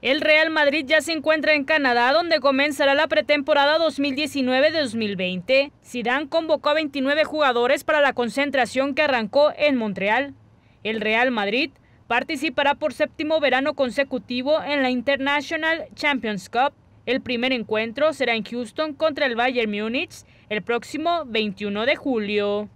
El Real Madrid ya se encuentra en Canadá, donde comenzará la pretemporada 2019-2020. Zidane convocó a 29 jugadores para la concentración que arrancó en Montreal. El Real Madrid participará por séptimo verano consecutivo en la International Champions Cup. El primer encuentro será en Houston contra el Bayern Múnich el próximo 21 de julio.